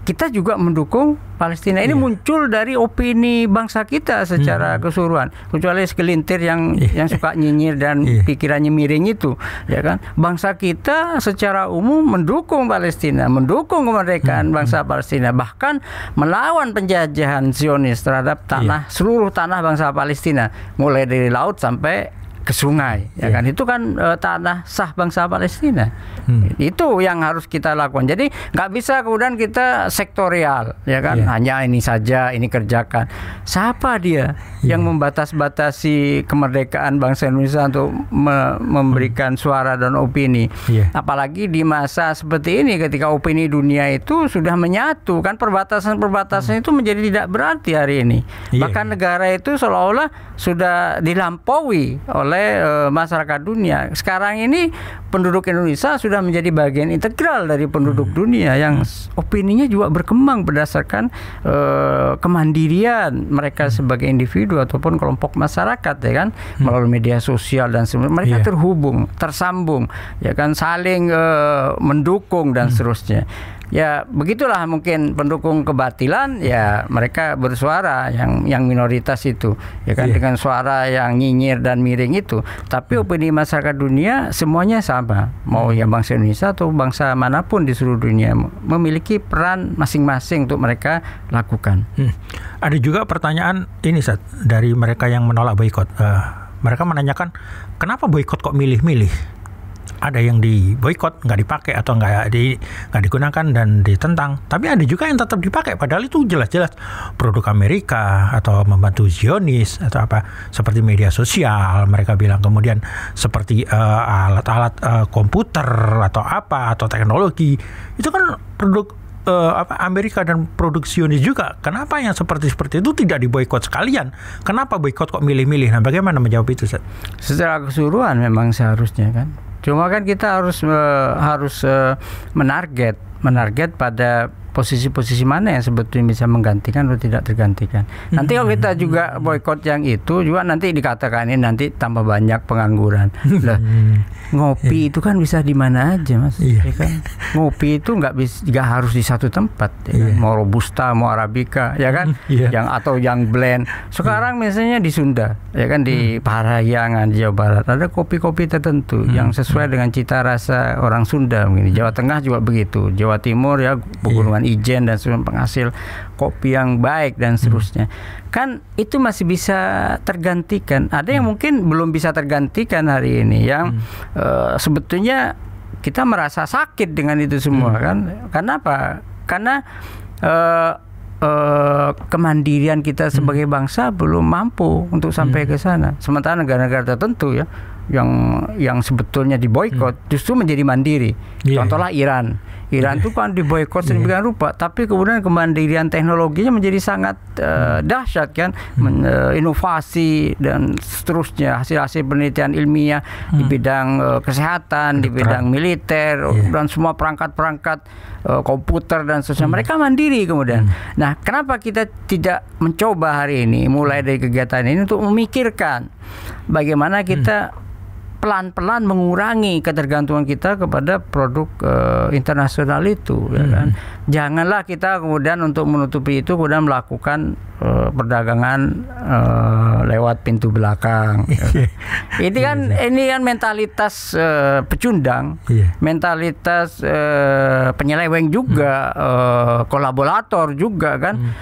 kita juga mendukung Palestina. Ini yeah. muncul dari opini bangsa kita secara hmm. keseluruhan. Kecuali segelintir yang yeah. yang suka nyinyir dan yeah. pikirannya miring itu, ya kan? Bangsa kita secara umum mendukung Palestina, mendukung kemerdekaan hmm. bangsa Palestina, bahkan melawan penjajahan Zionis terhadap iya. tanah yeah. seluruh tanah bangsa Palestina, mulai dari laut sampai ke sungai ya yeah. kan itu kan e, tanah sah bangsa Palestina hmm. itu yang harus kita lakukan jadi nggak bisa kemudian kita sektorial ya kan yeah. hanya ini saja ini kerjakan siapa dia yeah. yang membatas-batasi kemerdekaan bangsa Indonesia untuk me memberikan hmm. suara dan opini yeah. apalagi di masa seperti ini ketika opini dunia itu sudah menyatu kan perbatasan-perbatasan hmm. itu menjadi tidak berarti hari ini yeah. bahkan negara itu seolah-olah sudah dilampaui oleh oleh e, masyarakat dunia. Sekarang ini penduduk Indonesia sudah menjadi bagian integral dari penduduk hmm. dunia yang opininya juga berkembang berdasarkan e, kemandirian mereka hmm. sebagai individu ataupun kelompok masyarakat ya kan hmm. melalui media sosial dan sebagainya. Mereka yeah. terhubung, tersambung, ya kan saling e, mendukung dan hmm. seterusnya ya begitulah mungkin pendukung kebatilan ya mereka bersuara yang yang minoritas itu ya kan yeah. dengan suara yang nyinyir dan miring itu tapi hmm. opini masyarakat dunia semuanya sama mau yang bangsa Indonesia atau bangsa manapun di seluruh dunia memiliki peran masing-masing untuk mereka lakukan hmm. ada juga pertanyaan ini saat dari mereka yang menolak boykot uh, mereka menanyakan kenapa boykot kok milih-milih ada yang di boykot nggak dipakai atau nggak di nggak digunakan dan ditentang tapi ada juga yang tetap dipakai padahal itu jelas-jelas produk Amerika atau membantu Zionis atau apa seperti media sosial mereka bilang kemudian seperti eh, alat-alat uh, uh, komputer atau apa atau teknologi itu kan produk eh, apa Amerika dan produk Zionis juga kenapa yang seperti seperti itu tidak diboykot sekalian kenapa boykot kok milih-milih nah bagaimana menjawab itu Seth? secara keseluruhan memang seharusnya kan Cuma kan kita harus uh, harus uh, menarget menarget pada posisi-posisi mana yang sebetulnya bisa menggantikan atau tidak tergantikan. Hmm. Nanti kalau kita juga boykot yang itu juga nanti dikatakan ini nanti tambah banyak pengangguran. Hmm. Loh, ngopi iya. itu kan bisa di mana aja mas. Iya. Ya kan? Ngopi itu nggak bisa nggak harus di satu tempat. Ya kan? Iya. Mau robusta, mau arabica, ya kan? Iya. Yang atau yang blend. Sekarang iya. misalnya di Sunda, ya kan di hmm. Parahyangan Jawa Barat ada kopi-kopi tertentu hmm. yang sesuai hmm. dengan cita rasa orang Sunda mungkin. Jawa Tengah juga begitu. Jawa Timur ya iya. pegunungan ijen dan seluruh penghasil kopi yang baik dan hmm. seterusnya. Hmm. Kan itu masih bisa tergantikan. Ada yang hmm. mungkin belum bisa tergantikan hari ini yang hmm. uh, sebetulnya kita merasa sakit dengan itu semua hmm. kan. Karena apa? Karena uh, uh, kemandirian kita hmm. sebagai bangsa belum mampu untuk sampai hmm. ke sana. Sementara negara-negara tertentu ya yang yang sebetulnya diboykot hmm. justru menjadi mandiri. Yeah. Iya. Contohlah Iran. Iran itu kan diboykot sedemikian rupa, tapi kemudian kemandirian teknologinya menjadi sangat uh, dahsyat kan, Men, uh, inovasi dan seterusnya hasil-hasil penelitian ilmiah hmm. di bidang uh, kesehatan, di bidang militer yeah. dan semua perangkat-perangkat uh, komputer dan seterusnya. Hmm. Mereka mandiri kemudian. Hmm. Nah, kenapa kita tidak mencoba hari ini mulai dari kegiatan ini untuk memikirkan bagaimana kita hmm pelan-pelan mengurangi ketergantungan kita kepada produk e, internasional itu ya hmm. kan. Janganlah kita kemudian untuk menutupi itu kemudian melakukan e, perdagangan e, lewat pintu belakang. ya. Kan? ini kan iya, iya. ini kan mentalitas e, pecundang, yeah. mentalitas e, penyeleweng juga, hmm. e, kolaborator juga kan. Hmm.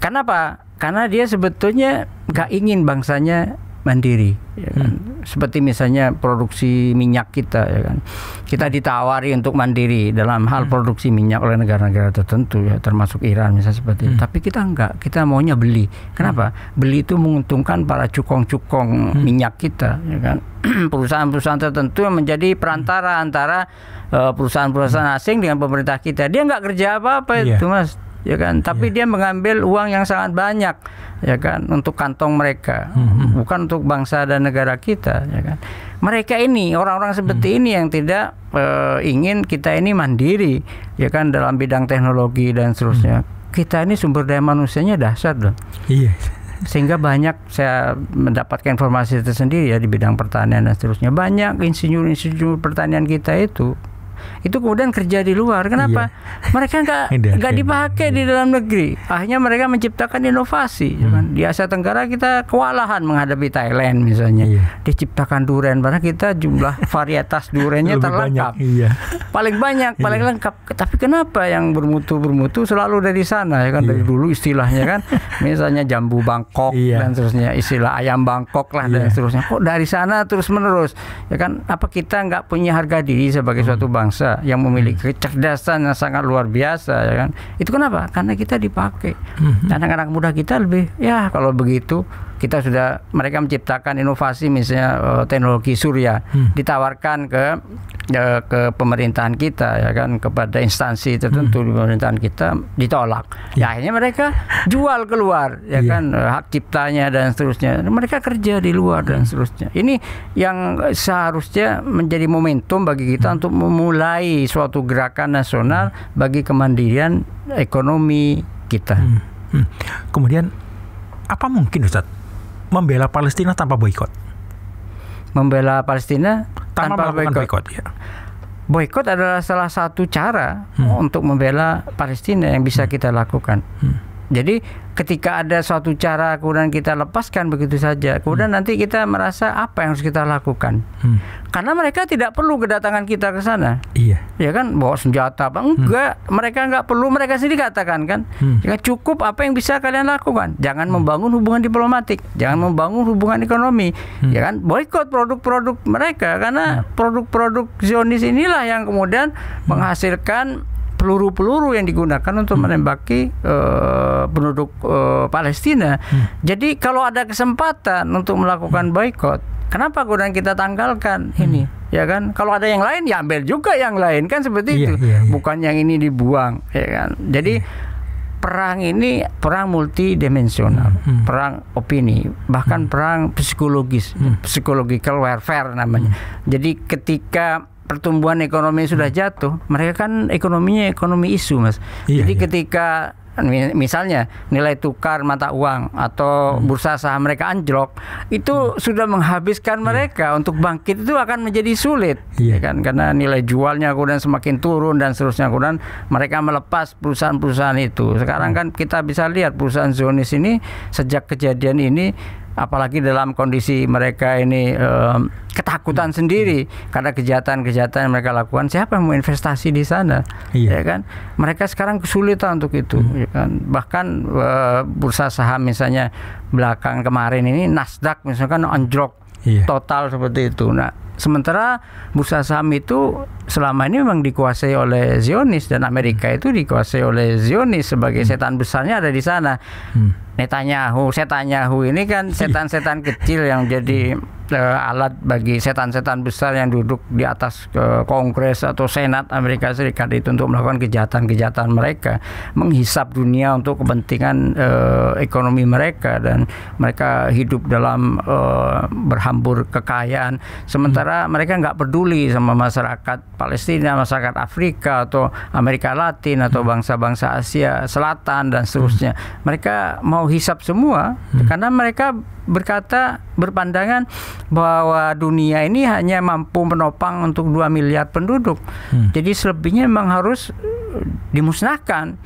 Kenapa? Karena dia sebetulnya nggak ingin bangsanya mandiri ya kan? hmm. seperti misalnya produksi minyak kita ya kan kita ditawari untuk mandiri dalam hal hmm. produksi minyak oleh negara-negara tertentu ya hmm. termasuk Iran misalnya seperti hmm. itu tapi kita enggak kita maunya beli kenapa hmm. beli itu menguntungkan para cukong-cukong hmm. minyak kita ya kan perusahaan-perusahaan tertentu yang menjadi perantara hmm. antara eh, perusahaan-perusahaan asing dengan pemerintah kita dia enggak kerja apa-apa yeah. itu mas ya kan tapi yeah. dia mengambil uang yang sangat banyak ya kan untuk kantong mereka hmm. bukan untuk bangsa dan negara kita ya kan mereka ini orang-orang seperti hmm. ini yang tidak uh, ingin kita ini mandiri ya kan dalam bidang teknologi dan seterusnya hmm. kita ini sumber daya manusianya dahsyat loh iya yeah sehingga banyak saya mendapatkan informasi tersendiri ya di bidang pertanian dan seterusnya banyak insinyur-insinyur pertanian kita itu itu kemudian kerja di luar. Kenapa? Iya. Mereka nggak nggak dipakai di dalam negeri. Akhirnya mereka menciptakan inovasi. Hmm. Di Asia Tenggara kita kewalahan menghadapi Thailand misalnya. Iya. Diciptakan durian, karena kita jumlah varietas duriannya terlengkap. iya. Paling banyak, iya. paling lengkap. Tapi kenapa yang bermutu bermutu selalu dari sana ya kan iya. dari dulu istilahnya kan, misalnya jambu Bangkok iya. dan seterusnya, istilah ayam Bangkok lah iya. dan seterusnya. Kok dari sana terus menerus ya kan? Apa kita nggak punya harga diri sebagai hmm. suatu bangsa? bangsa yang memiliki hmm. kecerdasan yang sangat luar biasa ya kan itu kenapa karena kita dipakai dan hmm. anak-anak muda kita lebih ya kalau begitu kita sudah mereka menciptakan inovasi misalnya uh, teknologi surya hmm. ditawarkan ke uh, ke pemerintahan kita ya kan kepada instansi tertentu hmm. di pemerintahan kita ditolak. Ya, ya akhirnya mereka jual keluar ya, ya. kan eh, hak ciptanya dan seterusnya. Mereka kerja di luar dan seterusnya. Ini yang seharusnya menjadi momentum bagi kita hmm. untuk memulai suatu gerakan nasional hmm. bagi kemandirian ekonomi kita. Hmm. Hmm. Kemudian apa mungkin Ustadz membela Palestina tanpa boykot. Membela Palestina tanpa, tanpa boykot. boykot ya. Boykot adalah salah satu cara hmm. untuk membela Palestina yang bisa hmm. kita lakukan. Hmm. Jadi ketika ada suatu cara kemudian kita lepaskan begitu saja, kemudian hmm. nanti kita merasa apa yang harus kita lakukan? Hmm. Karena mereka tidak perlu kedatangan kita ke sana. Iya. Ya kan bawa senjata apa hmm. enggak? Hmm. Mereka enggak perlu, mereka sendiri katakan kan. Hmm. Ya, cukup apa yang bisa kalian lakukan. Jangan hmm. membangun hubungan diplomatik, jangan hmm. membangun hubungan ekonomi. Hmm. Ya kan boikot produk-produk mereka karena hmm. produk-produk hmm. Zionis inilah yang kemudian hmm. menghasilkan peluru-peluru yang digunakan untuk hmm. menembaki uh, penduduk uh, Palestina. Hmm. Jadi kalau ada kesempatan untuk melakukan hmm. boykot, kenapa kemudian kita tanggalkan hmm. ini? Ya kan, kalau ada yang lain ya ambil juga yang lain kan seperti iya, itu, iya, iya. bukan yang ini dibuang, ya kan. Jadi iya perang ini perang multidimensional, hmm. hmm. perang opini, bahkan hmm. perang psikologis, hmm. psychological warfare namanya. Hmm. Jadi ketika pertumbuhan ekonomi sudah hmm. jatuh, mereka kan ekonominya ekonomi isu, Mas. Iya, Jadi iya. ketika misalnya nilai tukar mata uang atau hmm. bursa saham mereka anjlok, itu hmm. sudah menghabiskan iya. mereka yeah. untuk bangkit itu akan menjadi sulit, yeah. Ya kan? Karena nilai jualnya kemudian semakin turun dan seterusnya kemudian mereka melepas perusahaan-perusahaan itu. Sekarang hmm. kan kita bisa lihat perusahaan Zonis ini sejak kejadian ini, apalagi dalam kondisi mereka ini. Um, ketakutan hmm. sendiri karena kejahatan-kejahatan yang mereka lakukan siapa yang mau investasi di sana iya. ya kan mereka sekarang kesulitan untuk itu hmm. ya kan bahkan e, bursa saham misalnya belakang kemarin ini Nasdaq misalkan anjlok iya. total seperti itu nah sementara bursa saham itu selama ini memang dikuasai oleh Zionis dan Amerika hmm. itu dikuasai oleh Zionis sebagai hmm. setan besarnya ada di sana. Hmm. Netanyahu, setanyahu ini kan iya. setan-setan kecil yang jadi iya uh, alat bagi setan-setan besar yang duduk di atas uh, Kongres atau Senat Amerika Serikat itu untuk melakukan kejahatan-kejahatan mereka, menghisap dunia untuk kepentingan uh, ekonomi mereka dan mereka hidup dalam uh, berhambur kekayaan, sementara hmm. mereka nggak peduli sama masyarakat Palestina, masyarakat Afrika atau Amerika Latin atau hmm. bangsa-bangsa Asia Selatan dan hmm. seterusnya, hmm. mereka mau hisap semua hmm. karena mereka berkata berpandangan bahwa dunia ini hanya mampu menopang untuk 2 miliar penduduk. Hmm. Jadi selebihnya memang harus eh, dimusnahkan.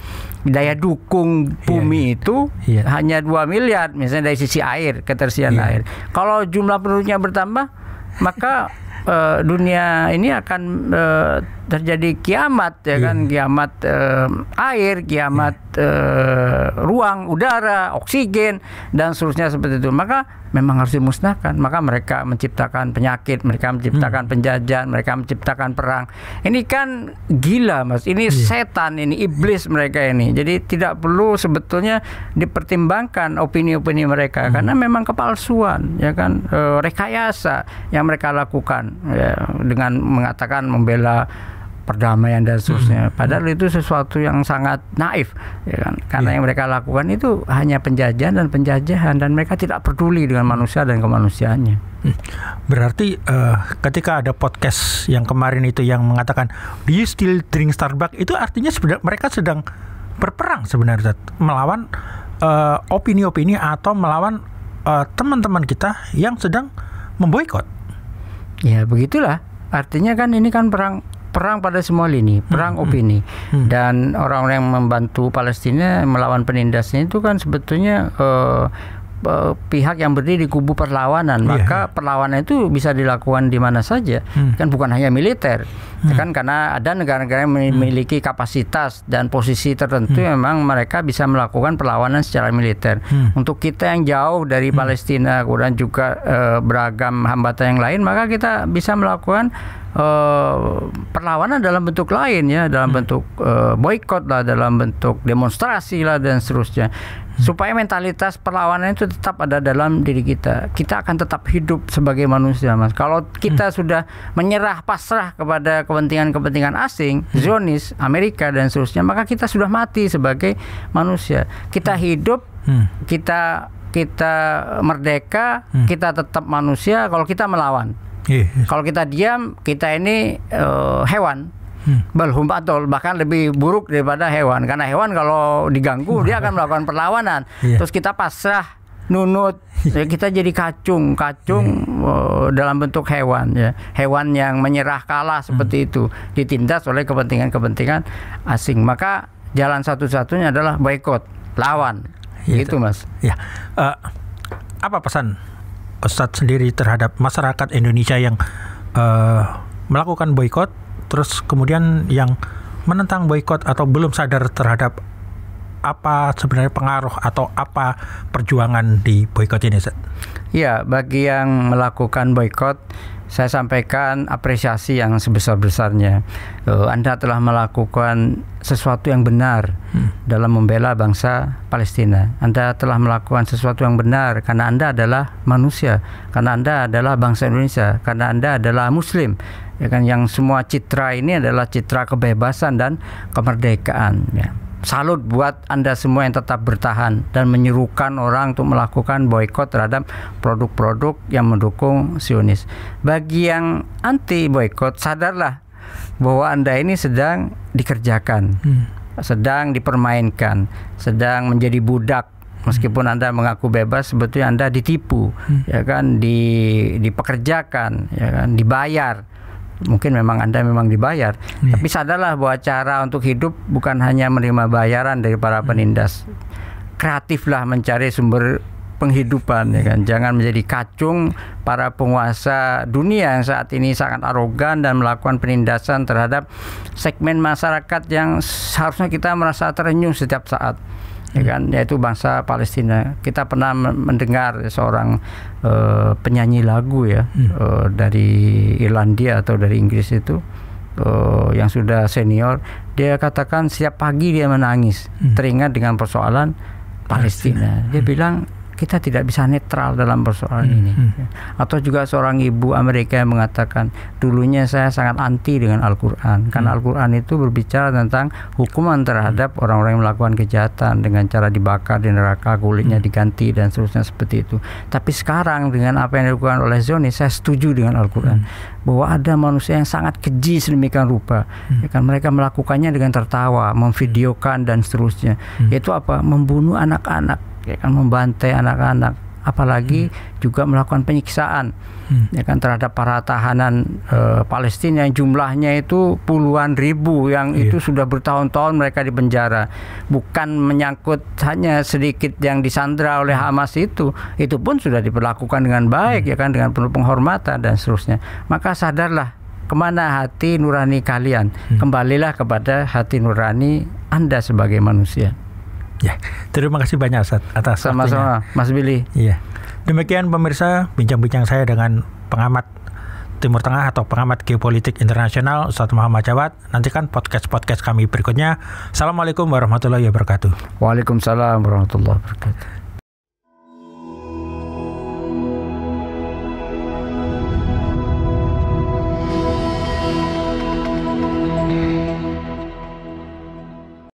Daya dukung iya, bumi yeah, itu yeah. hanya 2 miliar misalnya dari sisi air, ketersediaan iya. air. Kalau jumlah penduduknya bertambah maka uh, dunia ini akan uh, terjadi kiamat ya yeah. kan kiamat uh, air kiamat yeah. Iya. uh, ruang udara oksigen dan seterusnya seperti itu maka memang harus dimusnahkan maka mereka menciptakan penyakit mereka menciptakan hmm. penjajahan mereka menciptakan perang ini kan gila mas ini yeah. setan ini iblis mereka ini jadi tidak perlu sebetulnya dipertimbangkan opini-opini mereka hmm. karena memang kepalsuan ya kan e, rekayasa yang mereka lakukan ya, dengan mengatakan membela perdamaian dan seterusnya. Hmm. Padahal itu sesuatu yang sangat naif, ya kan? Karena yeah. yang mereka lakukan itu hanya penjajahan dan penjajahan dan mereka tidak peduli dengan manusia dan kemanusiaannya. Hmm. Berarti uh, ketika ada podcast yang kemarin itu yang mengatakan do you still drink Starbucks itu artinya sebenarnya mereka sedang berperang sebenarnya melawan eh, opini-opini uh, atau melawan eh, teman-teman uh, teman -teman kita yang sedang memboikot. Ya begitulah. Artinya kan ini kan perang perang pada semua lini, hmm, perang hmm, opini. Hmm. Dan orang-orang yang membantu Palestina melawan penindasnya itu kan sebetulnya uh, Eh, pihak yang berdiri di kubu perlawanan, yeah. maka perlawanan itu bisa dilakukan di mana saja, hmm. kan bukan hanya militer, ya hmm. kan karena ada negara-negara yang hmm. memiliki kapasitas dan posisi tertentu hmm. memang mereka bisa melakukan perlawanan secara militer. Hmm. Untuk kita yang jauh dari hmm. Palestina, kemudian juga uh, beragam hambatan yang lain, maka kita bisa melakukan Uh, perlawanan dalam bentuk lain ya dalam hmm. bentuk uh, boykot lah dalam bentuk demonstrasi lah dan seterusnya supaya mentalitas perlawanan itu tetap ada dalam diri kita. Kita akan tetap hidup sebagai manusia, Mas. Kalau kita hmm. sudah menyerah pasrah kepada kepentingan-kepentingan asing, hmm. Zionis, Amerika dan seterusnya, maka kita sudah mati sebagai manusia. Kita hmm. hidup, hmm. kita kita merdeka, hmm. kita tetap manusia kalau kita melawan. Yeah, yes. Iya. Kalau kita diam, kita ini uh, hewan hmm. belum patol bahkan lebih buruk daripada hewan karena hewan kalau diganggu dia akan melakukan perlawanan yeah. terus kita pasrah nunut ya, kita jadi kacung kacung hmm. uh, dalam bentuk hewan ya hewan yang menyerah kalah seperti hmm. itu ditindas oleh kepentingan-kepentingan asing maka jalan satu-satunya adalah boykot lawan ya, gitu mas ya uh, apa pesan Ustadz sendiri terhadap masyarakat Indonesia yang uh, melakukan boykot terus kemudian yang menentang boykot atau belum sadar terhadap apa sebenarnya pengaruh atau apa perjuangan di boykot ini? Ya, bagi yang melakukan boykot, saya sampaikan apresiasi yang sebesar-besarnya. Eh, Anda telah melakukan sesuatu yang benar hmm. dalam membela bangsa Palestina. Anda telah melakukan sesuatu yang benar karena Anda adalah manusia, karena Anda adalah bangsa Indonesia, karena Anda adalah Muslim ya kan yang semua citra ini adalah citra kebebasan dan kemerdekaan ya salut buat Anda semua yang tetap bertahan dan menyerukan orang untuk melakukan boykot terhadap produk-produk yang mendukung Sionis. Bagi yang anti boykot, sadarlah bahwa Anda ini sedang dikerjakan, hmm. sedang dipermainkan, sedang menjadi budak hmm. meskipun anda mengaku bebas sebetulnya anda ditipu hmm. ya kan di dipekerjakan ya kan dibayar mungkin memang Anda memang dibayar. Yeah. Tapi sadarlah bahwa cara untuk hidup bukan hanya menerima bayaran dari para hmm. penindas. Kreatiflah mencari sumber penghidupan ya kan. Jangan menjadi kacung para penguasa dunia yang saat ini sangat arogan dan melakukan penindasan terhadap segmen masyarakat yang seharusnya kita merasa terenyuh setiap saat ya hmm. kan yaitu bangsa Palestina. Kita pernah mendengar seorang uh, penyanyi lagu ya hmm. uh, dari Irlandia atau dari Inggris itu uh, yang sudah senior, dia katakan setiap pagi dia menangis hmm. teringat dengan persoalan Palestina. Palestina. Dia hmm. bilang kita tidak bisa netral dalam persoalan hmm. ini. Hmm. Ya. Atau juga seorang ibu Amerika yang mengatakan dulunya saya sangat anti dengan Al-Qur'an karena hmm. Al-Qur'an itu berbicara tentang hukuman terhadap hmm. orang-orang yang melakukan kejahatan dengan cara dibakar di neraka, kulitnya hmm. diganti dan seterusnya seperti itu. Tapi sekarang dengan apa yang dilakukan oleh Zionis saya setuju dengan Al-Qur'an hmm. bahwa ada manusia yang sangat keji sedemikian rupa. Hmm. Ya kan mereka melakukannya dengan tertawa, memvideokan dan seterusnya. Hmm. Itu apa? Membunuh anak-anak ya kan membantai anak-anak apalagi hmm. juga melakukan penyiksaan hmm. ya kan terhadap para tahanan e, Palestina yang jumlahnya itu puluhan ribu yang yeah. itu sudah bertahun-tahun mereka di penjara. bukan menyangkut hanya sedikit yang disandra oleh hmm. Hamas itu itu pun sudah diperlakukan dengan baik hmm. ya kan dengan penuh penghormatan dan seterusnya maka sadarlah kemana hati nurani kalian hmm. kembalilah kepada hati nurani Anda sebagai manusia Ya, terima kasih banyak atas Sama-sama, Mas Billy. Iya. Demikian pemirsa bincang-bincang saya dengan pengamat Timur Tengah atau pengamat geopolitik internasional Ustaz Muhammad Jawad. Nantikan podcast-podcast kami berikutnya. Assalamualaikum warahmatullahi wabarakatuh. Waalaikumsalam warahmatullahi wabarakatuh.